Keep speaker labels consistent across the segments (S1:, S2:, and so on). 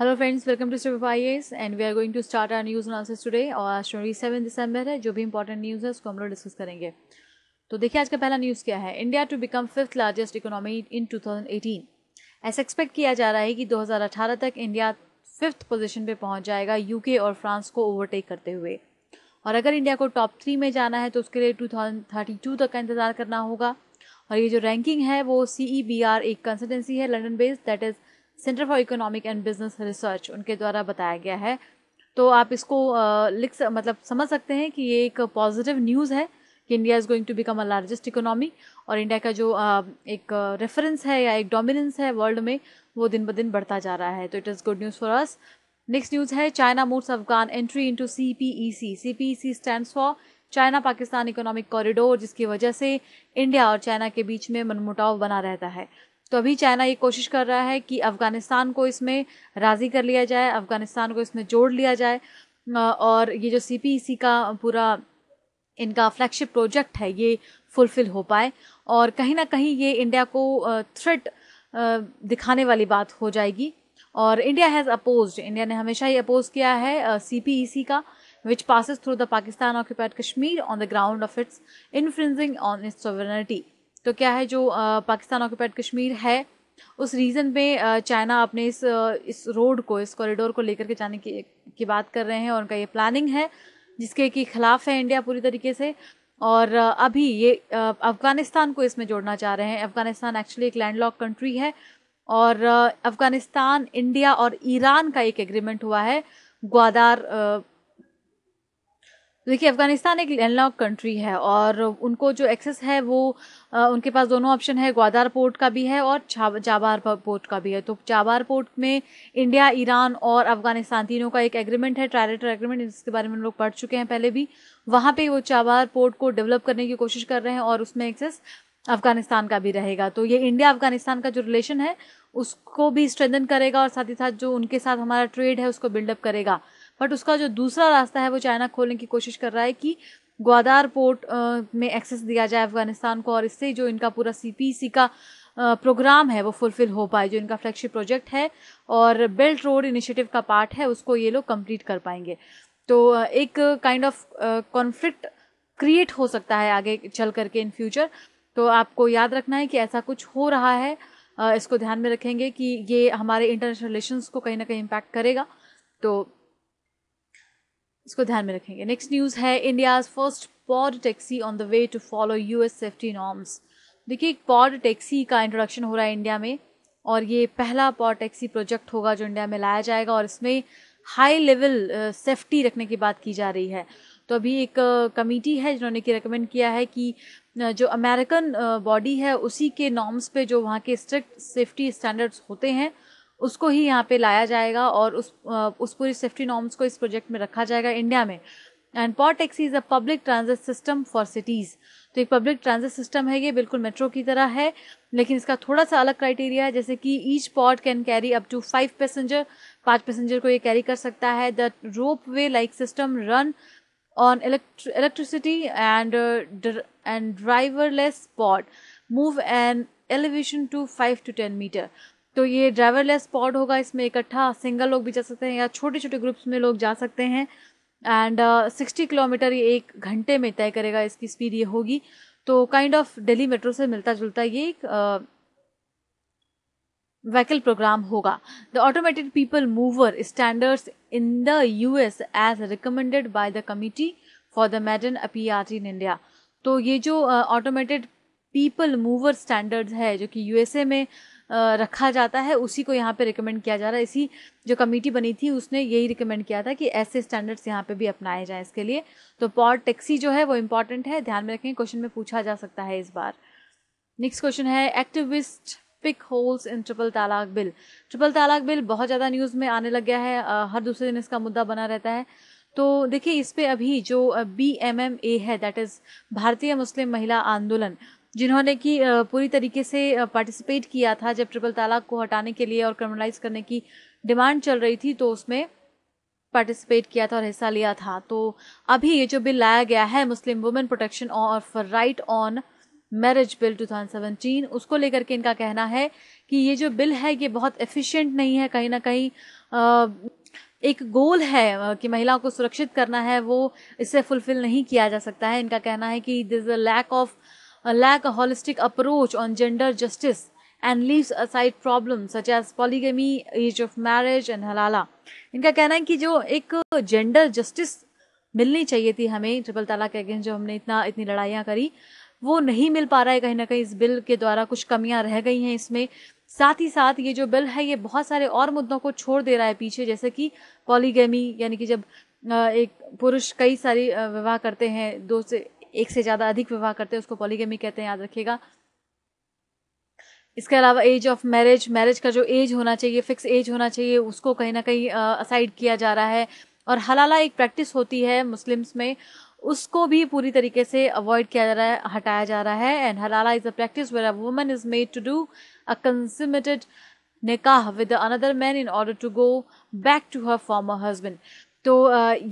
S1: Hello friends welcome to step I S and we are going to start our news analysis today और आज twenty seven दिसंबर है जो भी important news है उसको हम लोग डिस्कस करेंगे तो देखिए आज का पहला न्यूज़ क्या है India to become fifth largest economy in two ऐसा एक्सपेक्ट किया जा रहा है कि 2018 तक इंडिया फिफ्थ पोजिशन पर पहुँच जाएगा यूके और फ्रांस को ओवरटेक करते हुए और अगर इंडिया को टॉप थ्री में जाना है तो उसके लिए टू तक का इंतज़ार करना होगा और ये जो रैंकिंग है वो सी e एक कंसल्टेंसी है London based that is centre for economic and business research उनके द्वारा बताया गया है तो आप इसको लिख मतलब समझ सकते हैं कि ये एक पॉजिटिव न्यूज़ है कि India is going to become a largest economy और इंडिया का जो एक रेफरेंस है या एक डोमिनेंस है वर्ल्ड में वो दिन ब दिन बढ़ता जा रहा है तो it is good news for us next news है China moods Afghan entry C C C P E P E C stand for China Pakistan economic corridor जिसकी वजह से इंडिया और चाइना के बीच में मनमुटाव बना रहता है तो अभी चाइना ये कोशिश कर रहा है कि अफ़गानिस्तान को इसमें राज़ी कर लिया जाए अफ़गानिस्तान को इसमें जोड़ लिया जाए और ये जो सी e का पूरा इनका फ्लैगशिप प्रोजेक्ट है ये फुलफ़िल हो पाए और कहीं ना कहीं ये इंडिया को थ्रेट दिखाने वाली बात हो जाएगी और इंडिया हैज़ अपोज इंडिया ने हमेशा ही अपोज किया है सी e का which passes through the Pakistan occupied Kashmir on the ground of its infringing on its sovereignty तो क्या है जो पाकिस्तान ऑक्यूपाइड कश्मीर है उस रीज़न पे चाइना अपने इस इस रोड को इस कॉरिडोर को लेकर के जाने की की बात कर रहे हैं और उनका ये प्लानिंग है जिसके कि ख़िलाफ़ है इंडिया पूरी तरीके से और अभी ये अफ़गानिस्तान को इसमें जोड़ना चाह रहे हैं अफ़गानिस्तान एक्चुअली एक लैंडलॉक कंट्री है और अफ़गानिस्तान इंडिया और ईरान का एक एग्रीमेंट हुआ है ग्वादार देखिए अफगानिस्तान एक लैंडलॉक कंट्री है और उनको जो एक्सेस है वो आ, उनके पास दोनों ऑप्शन है ग्वादार पोर्ट का भी है और चाबार पोर्ट का भी है तो चाबार पोर्ट में इंडिया ईरान और अफगानिस्तान तीनों का एक एग्रीमेंट है ट्रायरेटर एग्रीमेंट जिसके बारे में हम लोग पढ़ चुके हैं पहले भी वहाँ पर वो चाबार पोर्ट को डेवलप करने की कोशिश कर रहे हैं और उसमें एक्सेस अफगानिस्तान का भी रहेगा तो ये इंडिया अफगानिस्तान का जो रिलेशन है उसको भी स्ट्रेंथन करेगा और साथ ही साथ जो उनके साथ हमारा ट्रेड है उसको बिल्डअप करेगा बट उसका जो दूसरा रास्ता है वो चाइना खोलने की कोशिश कर रहा है कि ग्वादार पोर्ट में एक्सेस दिया जाए अफगानिस्तान को और इससे जो इनका पूरा सी e का प्रोग्राम है वो फुलफिल हो पाए जो इनका फ्लैगशिप प्रोजेक्ट है और बेल्ट रोड इनिशिएटिव का पार्ट है उसको ये लोग कंप्लीट कर पाएंगे तो एक काइंड ऑफ कॉन्फ्लिक्ट क्रिएट हो सकता है आगे चल करके इन फ्यूचर तो आपको याद रखना है कि ऐसा कुछ हो रहा है इसको ध्यान में रखेंगे कि ये हमारे इंटरनेशनल रिलेशंस को कहीं ना कहीं इम्पैक्ट करेगा तो इसको ध्यान में रखेंगे नेक्स्ट न्यूज़ है India first pod taxi on the way to follow U S safety norms देखिए एक पॉड टैक्सी का इंट्रोडक्शन हो रहा है इंडिया में और ये पहला पॉड टैक्सी प्रोजेक्ट होगा जो इंडिया में लाया जाएगा और इसमें हाई लेवल सेफ्टी रखने की बात की जा रही है तो अभी एक कमेटी है जिन्होंने कि रिकमेंड किया है कि जो अमेरिकन बॉडी है उसी के नॉर्म्स पे जो वहाँ के स्ट्रिक्ट सेफ्टी स्टैंडर्ड्स होते हैं उसको ही यहाँ पे लाया जाएगा और उस उस पूरी सेफ्टी नॉर्म्स को इस प्रोजेक्ट में रखा जाएगा इंडिया में and pod taxi is a public transit system for cities तो एक पब्लिक ट्रांजिट सिस्टम है ये बिल्कुल मेट्रो की तरह है लेकिन इसका थोड़ा सा अलग क्राइटेरिया है जैसे कि each pod can carry up to five passenger पाँच पैसेंजर को ये कैरी कर सकता है the ropeway like system run on electricity and and driverless pod move an elevation to five to ten metre तो ये ड्राइवरलेस पॉड होगा इसमें इकट्ठा सिंगल लोग भी जा सकते हैं या छोटे छोटे ग्रुप्स में लोग जा सकते हैं एंड सिक्सटी किलोमीटर ये एक घंटे में तय करेगा इसकी स्पीड ये होगी तो काइंड ऑफ डेली मेट्रो से मिलता जुलता ये एक uh, प्रोग्राम होगा hoga the automated people mover standards in the as recommended by the committee for the the modern aprt in तो ये जो ऑटोमेटेड पीपल मूवर स्टैंडर्ड्स है जो कि यूएसए में uh, रखा जाता है उसी को यहाँ पे रिकमेंड किया जा रहा है इसी जो कमेटी बनी थी उसने यही रिकमेंड किया था कि ऐसे स्टैंडर्ड्स यहाँ पे भी अपनाए जाएँ इसके लिए तो पॉड टैक्सी जो है वो इम्पॉर्टेंट है ध्यान में रखें क्वेश्चन में पूछा जा सकता है इस बार next question is activist pick holes in triple talaq bill triple talaq bill बहुत ज़्यादा न्यूज़ में आने लग गया है हर दूसरे दिन इसका मुद्दा बना रहता है तो देखिए इस पे अभी जो बी एम एम ए है दैट इज़ भारतीय मुस्लिम महिला आंदोलन जिन्होंने कि पूरी तरीके से पार्टिसिपेट किया था जब ट्रिपल तालाक को हटाने के लिए और क्रिमिनलाइज करने की डिमांड चल रही थी तो उसमें पार्टिसिपेट किया था और हिस्सा लिया था तो अभी ये जो बिल लाया गया है Muslim women protection of right on marriage bill 2017 उसको लेकर के इनका कहना है कि ये जो बिल है ये बहुत एफिशिएंट नहीं है कहीं ना कहीं एक गोल है कि महिलाओं को सुरक्षित करना है वो इससे फुलफिल नहीं किया जा सकता है इनका कहना है कि this a lack of lack a holistic approach on gender justice and leaves aside problem such as polygamy age of marriage and हलाला इनका कहना है कि जो एक जेंडर जस्टिस मिलनी चाहिए थी हमें ट्रिपल तलाक के अगेंस्ट जो हमने इतना इतनी लड़ाइयाँ करी वो नहीं मिल पा रहा है कहीं ना कहीं इस बिल के द्वारा कुछ कमियाँ रह गई हैं इसमें साथ ही साथ ये जो बिल है ये बहुत सारे और मुद्दों को छोड़ दे रहा है पीछे जैसे कि पॉलीगेमी यानी कि जब एक पुरुष कई सारी विवाह करते हैं दो से एक से ज़्यादा अधिक विवाह करते हैं उसको पॉलीगेमी कहते हैं याद रखिएगा इसके अलावा एज ऑफ मैरिज मैरिज का जो एज होना चाहिए फिक्स एज होना चाहिए उसको कहीं ना कहीं असाइड किया जा रहा है और हलाला एक प्रैक्टिस होती है मुस्लिम्स में उसको भी पूरी तरीके से अवॉइड किया जा रहा है हटाया जा रहा है एंड हलाला is a practice where a woman is made to do a consummated निकाह with another man in order to go back to her former husband तो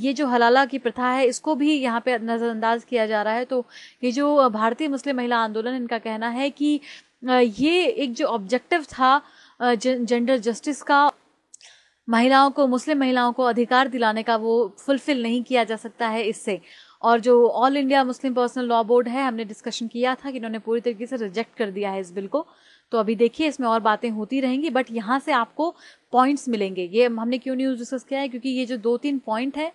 S1: ये जो हलाला की प्रथा है इसको भी यहाँ पे नज़रअंदाज किया जा रहा है तो ये जो भारतीय मुस्लिम महिला आंदोलन इनका कहना है कि ये एक जो ऑब्जेक्टिव था जेंडर जस्टिस का महिलाओं को मुस्लिम महिलाओं को अधिकार दिलाने का वो फुलफिल नहीं किया जा सकता है इससे और जो All India Muslim Personal Law Board है हमने डिस्कशन किया था कि इन्होंने पूरी तरीके से रिजेक्ट कर दिया है इस बिल को तो अभी देखिए इसमें और बातें होती रहेंगी बट यहाँ से आपको पॉइंट्स मिलेंगे ये हमने क्यों न्यूज़ डिस्कस किया है क्योंकि ये जो दो तीन पॉइंट है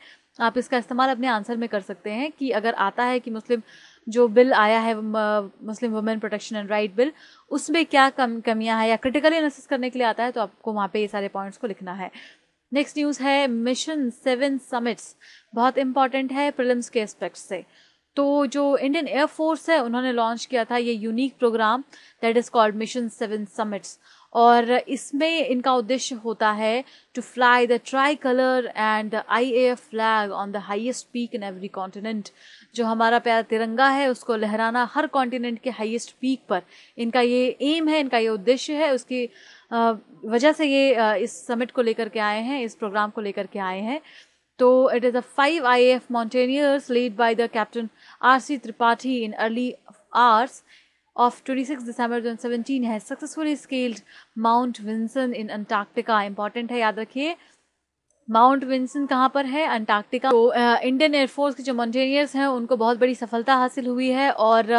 S1: आप इसका इस्तेमाल अपने आंसर में कर सकते हैं कि अगर आता है कि मुस्लिम जो बिल आया है Muslim women protection and right bill उसमें क्या कम कमियाँ हैं या क्रिटिकल एनालिसिस करने के लिए आता है तो आपको वहाँ पे ये सारे पॉइंट्स को लिखना है नेक्स्ट न्यूज़ है मिशन सेवन समिट्स बहुत इंपॉर्टेंट है प्रिलिम्स के एस्पेक्ट से तो जो इंडियन एयरफोर्स है उन्होंने लॉन्च किया था ये unique programme that is called mission seven summits और इसमें इनका उद्देश्य होता है to fly the tricolour and I A F flag on the highest peak in every continent जो हमारा प्यारा तिरंगा है उसको लहराना हर कॉन्टिनेंट के हाइएस्ट पीक पर इनका ये एम है इनका ये उद्देश्य है उसकी वजह से ये इस समिट को लेकर के आए हैं इस प्रोग्राम को लेकर के आए हैं तो Though five I F mountaineers lead by the captain R C Tripathi in early hours of twenty six December 2017 है successfully scaled Mount Vinson in Antarctica important है याद रखिए माउंट विंसन कहाँ पर है अंटार्कटिका तो इंडियन एयरफोर्स के जो माउंटेनियर्स हैं उनको बहुत बड़ी सफलता हासिल हुई है और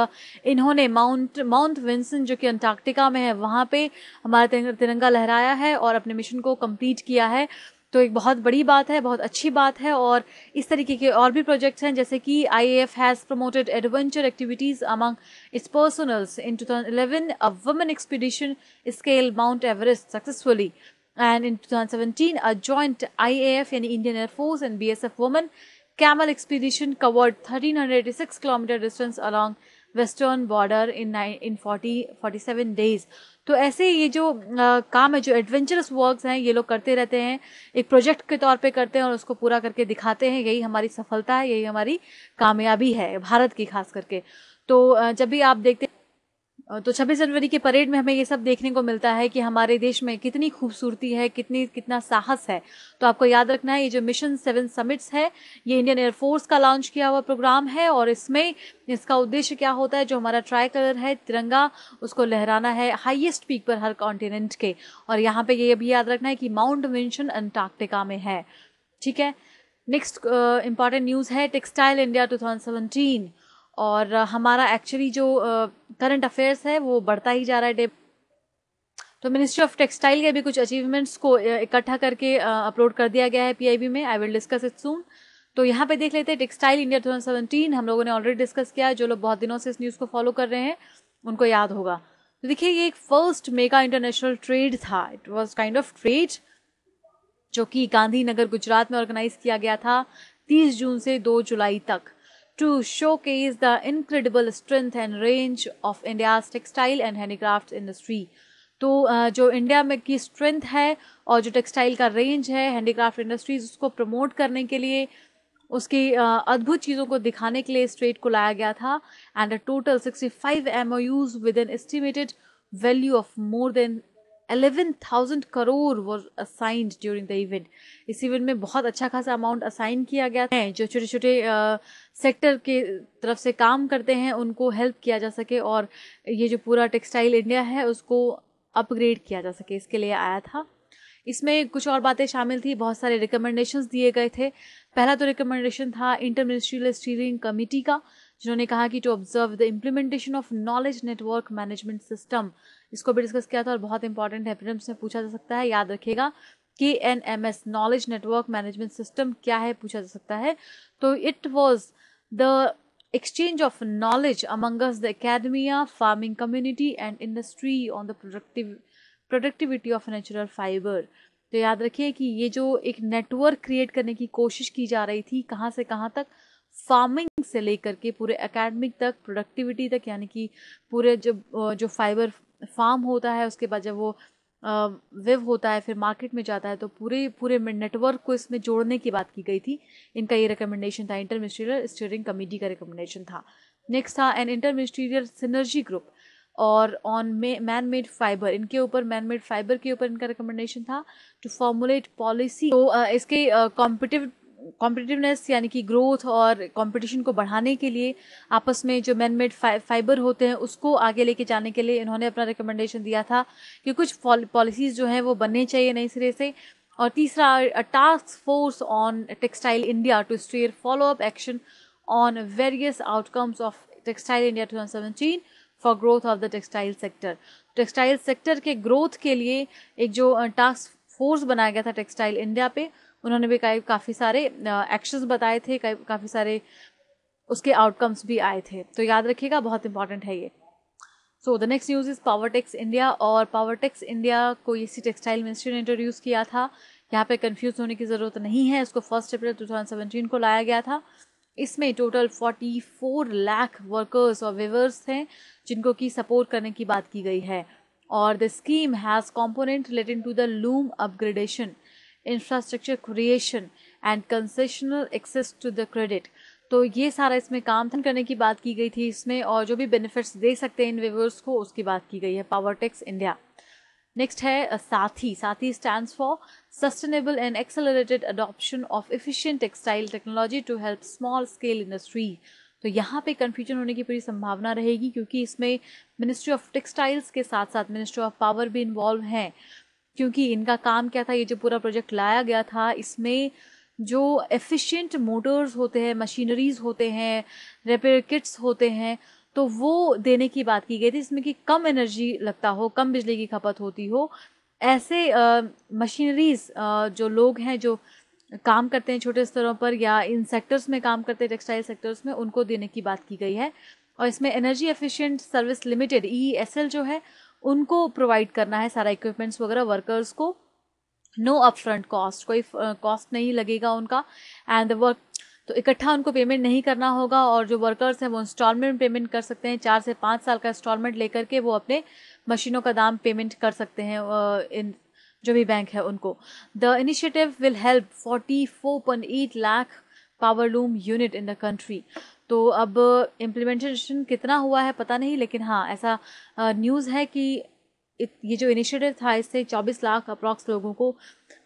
S1: इन्होंने माउंट माउंट विंसन जो कि अंटार्कटिका में है वहाँ पे हमारा तिरंगा लहराया है और अपने मिशन को कंप्लीट किया है तो एक बहुत बड़ी बात है बहुत अच्छी बात है और इस तरीके के और भी प्रोजेक्ट्स हैं जैसे कि I F has promoted adventure activities among its personnels in two thousand eleven a women expedition scale Mount Everest successfully and in two thousand seventeen a joint I A F यानी Indian air force and B S F women camel expedition covered thirteen hundred six kilometre distance along western border in in forty forty seven days तो ऐसे ये जो आ, काम है जो adventurous works हैं ये लोग करते रहते हैं एक प्रोजेक्ट के तौर पे करते हैं और उसको पूरा करके दिखाते हैं यही हमारी सफलता है यही हमारी कामयाबी है भारत की खास करके तो जब भी आप देखते तो 26 जनवरी के परेड में हमें ये सब देखने को मिलता है कि हमारे देश में कितनी खूबसूरती है कितनी कितना साहस है तो आपको याद रखना है ये जो मिशन सेवन समिट्स है ये इंडियन एयरफोर्स का लॉन्च किया हुआ प्रोग्राम है और इसमें इसका उद्देश्य क्या होता है जो हमारा ट्राई कलर है तिरंगा उसको लहराना है हाइएस्ट पीक पर हर कॉन्टिनेंट के और यहाँ पे ये भी याद रखना है कि माउंट विंशन अंटार्कटिका में है ठीक है नेक्स्ट इंपॉर्टेंट न्यूज़ है टेक्सटाइल इंडिया टू और हमारा एक्चुअली जो करंट अफेयर्स है वो बढ़ता ही जा रहा है डे तो मिनिस्ट्री ऑफ टेक्सटाइल के भी कुछ अचीवमेंट्स को इकट्ठा करके अपलोड कर दिया गया है पीआईबी में I will discuss it soon तो यहाँ पे देख लेते हैं टेक्सटाइल इंडिया 2017 हम लोगों ने ऑलरेडी डिस्कस किया जो लोग बहुत दिनों से इस न्यूज़ को फॉलो कर रहे हैं उनको याद होगा तो देखिए ये एक फर्स्ट मेगा इंटरनेशनल ट्रेड था it was kind of trade जो कि गांधीनगर गुजरात में ऑर्गेनाइज किया गया था तीस जून से दो जुलाई तक to showcase the incredible strength and range of India's textile and handicrafts industry. तो जो इंडिया में की स्ट्रेंथ है और जो टेक्सटाइल का रेंज है हैंडीक्राफ्ट इंडस्ट्रीज उसको प्रमोट करने के लिए उसकी अद्भुत चीज़ों को दिखाने के लिए इस ट्रेड को लाया गया था and a total sixty five M O Us with an estimated value of more than 11,000 crore was assigned during the event इस इवेंट में बहुत अच्छा खासा अमाउंट असाइन किया गया है जो छोटे छोटे सेक्टर के तरफ से काम करते हैं उनको हेल्प किया जा सके और ये जो पूरा टेक्सटाइल इंडिया है उसको अपग्रेड किया जा सके इसके लिए आया था इसमें कुछ और बातें शामिल थी बहुत सारे रिकमेंडेशंस दिए गए थे पहला तो रिकमेंडेशन था इंटर मिनिस्ट्रियल स्टीयरिंग कमेटी का जिन्होंने कहा कि to observe the implementation of knowledge network management system इसको भी डिस्कस किया था और बहुत इंपॉर्टेंट है एपिनम्स में पूछा जा सकता है याद रखिएगा के N M S knowledge network management system क्या है पूछा जा सकता है तो it was the exchange of knowledge amongst the academia farming community and industry on the productive productivity of natural fibre तो याद रखिए कि ये जो एक नेटवर्क क्रिएट करने की कोशिश की जा रही थी कहाँ से कहाँ तक फार्मिंग से लेकर के पूरे एकेडमिक तक प्रोडक्टिविटी तक यानी कि पूरे जो जो फाइबर फार्म होता है उसके बाद जब वो वेव होता है फिर मार्केट में जाता है तो पूरे पूरे नेटवर्क को इसमें जोड़ने की बात की गई थी इनका ये रिकमेंडेशन था इंटर मिनिस्ट्रियल स्टीयरिंग कमेटी का रिकमेंडेशन था नेक्स्ट था an inter ministerial synergy group और ऑन मैन मेड फाइबर इनके ऊपर मैन मेड फाइबर के ऊपर इनका रिकमेंडेशन था टू फॉर्मुलेट पॉलिसी तो इसके कॉम्पिटिव कॉम्पिटिटिवनेस यानी कि ग्रोथ और कंपटीशन को बढ़ाने के लिए आपस में जो मैन मेड फाइबर होते हैं उसको आगे लेके जाने के लिए इन्होंने अपना रिकमेंडेशन दिया था कि कुछ पॉलिसीज़ जो हैं वो बनने चाहिए नए सिरे से और तीसरा task force on textile India to steer follow up action on various outcomes of textile India two thousand seventeen for growth of the textile sector textile sector के ग्रोथ के लिए एक जो टास्क uh, फोर्स बनाया गया था textile India पे उन्होंने भी कई काफ़ी सारे एक्शंस बताए थे काफ़ी सारे उसके आउटकम्स भी आए थे तो याद रखिएगा बहुत इंपॉर्टेंट है ये so the next news is power tex India और पावर टेक्स इंडिया को इसी टेक्सटाइल मिनिस्ट्री ने इंट्रोड्यूस किया था यहाँ पे कंफ्यूज होने की ज़रूरत नहीं है इसको फर्स्ट अप्रैल टू को लाया गया था इसमें टोटल 44 लाख वर्कर्स और वेवर्स थे जिनको की सपोर्ट करने की बात की गई है और the scheme has component related to the loom upgradation infrastructure creation and concessional access to the credit तो ये सारा इसमें काम करने की बात की गई थी इसमें और जो भी बेनिफिट्स दे सकते हैं इन वेवर्स को उसकी बात की गई है पावर इंडिया नेक्स्ट है Saathi Saathi stand for sustainable and accelerated adoption of efficient textile technology to help small scale industry तो यहाँ पे कन्फ्यूजन होने की पूरी संभावना रहेगी क्योंकि इसमें मिनिस्ट्री ऑफ टेक्सटाइल्स के साथ साथ मिनिस्ट्री ऑफ पावर भी इन्वॉल्व हैं क्योंकि इनका काम क्या था ये जो पूरा प्रोजेक्ट लाया गया था इसमें जो एफिशिएंट मोटर्स होते हैं मशीनरीज होते हैं रिपेयर किट्स होते हैं तो वो देने की बात की गई थी इसमें कि कम एनर्जी लगता हो कम बिजली की खपत होती हो ऐसे मशीनरीज जो लोग हैं जो काम करते हैं छोटे स्तरों पर या इन सेक्टर्स में काम करते हैं टेक्सटाइल सेक्टर्स में उनको देने की बात की गई है और इसमें energy efficient service limited E जो है उनको प्रोवाइड करना है सारा इक्विपमेंट्स वगैरह वर्कर्स को नो अप फ्रंट कॉस्ट कोई कॉस्ट नहीं लगेगा उनका एंड द वर्क तो इकट्ठा उनको पेमेंट नहीं करना होगा और जो वर्कर्स हैं वो इंस्टॉलमेंट पेमेंट कर सकते हैं चार से पाँच साल का इंस्टॉलमेंट लेकर के वो अपने मशीनों का दाम पेमेंट कर सकते हैं इन जो भी बैंक है उनको the initiative will help forty four point eight lakh power loom unit in the country तो अब इम्प्लीमेंटेशन कितना हुआ है पता नहीं लेकिन हाँ ऐसा न्यूज़ है कि ये जो इनिशिएटिव था इससे 24 लाख अप्रॉक्स लोगों को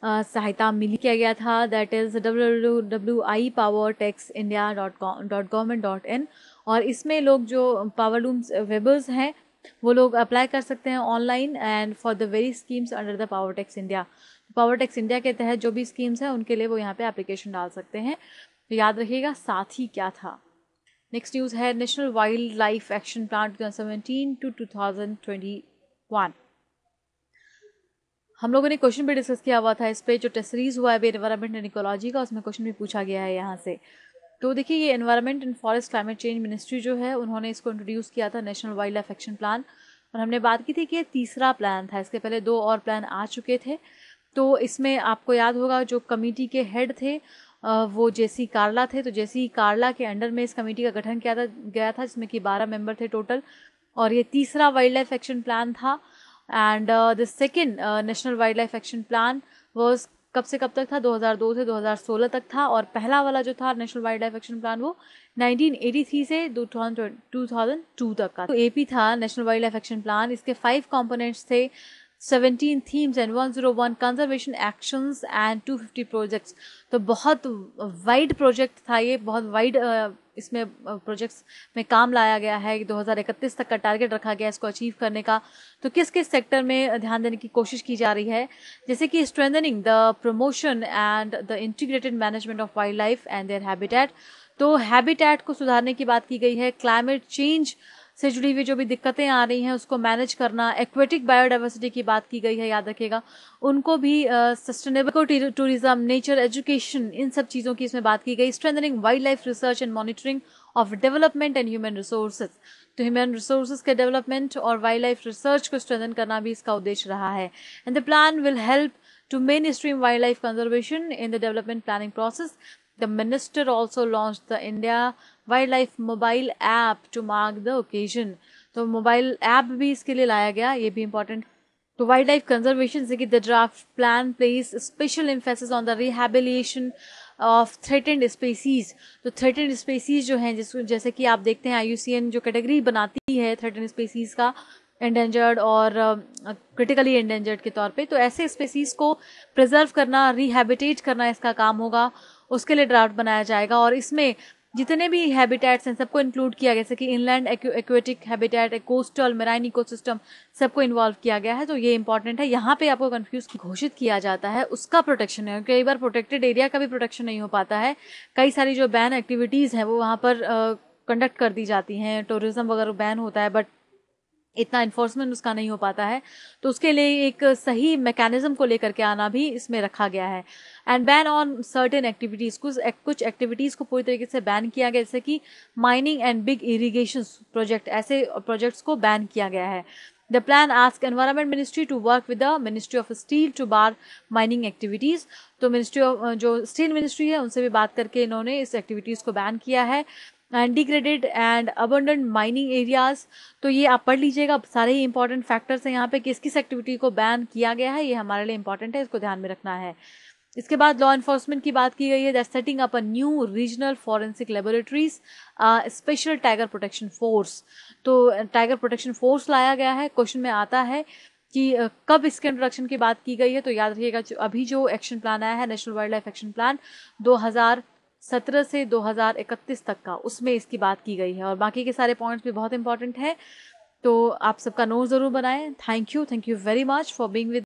S1: सहायता मिली किया गया था that is W W I power tex India dot com dot government dot in और इसमें लोग जो पावर लूम्स वेबर्स हैं वो लोग अप्लाई कर सकते हैं online and for the very schemes under the power tex India power tex India के तहत जो भी स्कीम्स हैं उनके लिए वो यहाँ पे एप्लीकेशन डाल सकते हैं तो याद रखिएगा साथ ही क्या था नेक्स्ट न्यूज़ है national wildlife action plan two thousand seventeen to two thousand twenty one हम लोगों ने क्वेश्चन भी डिस्कस किया हुआ था इस पर जो टेस्ट सीरीज हुआ है अभी एनवायरमेंट एंड इकोलॉजी का उसमें क्वेश्चन भी पूछा गया है यहाँ से तो देखिए ये environment and forest climate change ministry जो है उन्होंने इसको इंट्रोड्यूस किया था national wildlife action plan और हमने बात की थी कि ये तीसरा प्लान था इसके पहले दो और प्लान आ चुके थे तो इसमें आपको याद होगा जो कमेटी के हेड थे वो जेसी कार्ला थे तो जेसी कार्ला के अंडर में इस कमेटी का गठन किया था गया था जिसमें कि बारह मेंबर थे टोटल और ये तीसरा वाइल्ड लाइफ एक्शन प्लान था and the second national wildlife action plan was कब से कब तक था 2002 से 2016 तक था और पहला वाला जो था national wildlife action plan वो 1983 से 2002 तक का तो A P national wildlife action plan इसके फाइव कंपोनेंट्स थे seventeen themes and one zero one conservation actions and two fifty projects तो बहुत वाइड प्रोजेक्ट था ये बहुत वाइड इसमें प्रोजेक्ट्स में काम लाया गया है इकतीस तक का टारगेट रखा गया है इसको अचीव करने का तो किस किस सेक्टर में ध्यान देने की कोशिश की जा रही है जैसे कि strengthening the promotion and the integrated management of wildlife and their habitat तो हैबिटेट को सुधारने की बात की गई है क्लाइमेट चेंज से जुड़ी हुई जो भी दिक्कतें आ रही हैं उसको मैनेज करना एक्वेटिक बायोडाइवर्सिटी की बात की गई है याद रखेगा उनको भी सस्टेनेबल टूरिज्म नेचर एजुकेशन इन सब चीज़ों की इसमें बात की गई strengthening wildlife research and monitoring of development and human resources तो ह्यूमन रिसोर्सेज के डेवलपमेंट और वाइल्ड लाइफ रिसर्च को स्ट्रेंथन करना भी इसका उद्देश्य रहा है and the plan will help to mainstream wildlife conservation in the development planning process the minister also launch the India wildlife mobile app to mark the occasion तो mobile app भी इसके लिए लाया गया ये भी important तो wild wildlife conservation से कि the draft plan place special emphasis on the rehabilitation of threatened species तो थ्रेटेंड स्पेसीज जो हैं जिसको जैसे कि आप देखते हैं आई जो कैटेगरी बनाती है थ्रेटेंड स्पेसीज का एंडेंजर्ड और क्रिटिकली uh, एंडेंजर्ड के तौर पे तो ऐसे स्पेसीज को प्रिजर्व करना रिहेबिटेट करना इसका काम होगा उसके लिए ड्राफ्ट बनाया जाएगा और इसमें जितने भी हैबिटेट्स हैं सबको इंक्लूड किया गया जैसे कि inland aquatic habitat coastal marine ecosystem सबको इन्वॉल्व किया गया है तो ये इंपॉर्टेंट है यहाँ पे आपको कन्फ्यूज घोषित किया जाता है उसका प्रोटेक्शन है कई बार प्रोटेक्टेड एरिया का भी प्रोटेक्शन नहीं हो पाता है कई सारी जो बैन एक्टिविटीज़ हैं वो वहाँ पर कंडक्ट कर दी जाती हैं टूरिज़्म वगैरह बैन होता है बट इतना इन्फोर्समेंट उसका नहीं हो पाता है तो उसके लिए एक सही मैकेनिज्म को लेकर के आना भी इसमें रखा गया है and ban on certain activities कुछ कुछ एक्टिविटीज़ को पूरी तरीके से बैन किया गया जैसे कि mining and big irrigation project ऐसे प्रोजेक्ट्स को बैन किया गया है द प्लान आज environment ministry to work with the ministry of steel to bar mining activities तो मिनिस्ट्री ऑफ जो स्टील मिनिस्ट्री है उनसे भी बात करके इन्होंने इस एक्टिविटीज़ को बैन किया है degraded and abandoned mining areas तो ये आप पढ़ लीजिएगा सारे ही इंपॉर्टेंट फैक्टर्स हैं यहाँ पे किस किस एक्टिविटी को बैन किया गया है ये हमारे लिए इंपॉर्टेंट है इसको ध्यान में रखना है इसके बाद लॉ इन्फोर्समेंट की बात की गई है that setting up a new regional forensic laboratories special tiger protection force तो टाइगर प्रोटेक्शन फोर्स लाया गया है क्वेश्चन में आता है कि uh, कब इसके इंट्रोडक्शन की बात की गई है तो याद रखिएगा अभी जो एक्शन प्लान आया है national wildlife action plan 2000 2017 से 2031 तक का उसमें इसकी बात की गई है और बाकी के सारे पॉइंट्स भी बहुत इंपॉर्टेंट हैं तो आप सबका नोट ज़रूर बनाएं thank you thank you very much for being with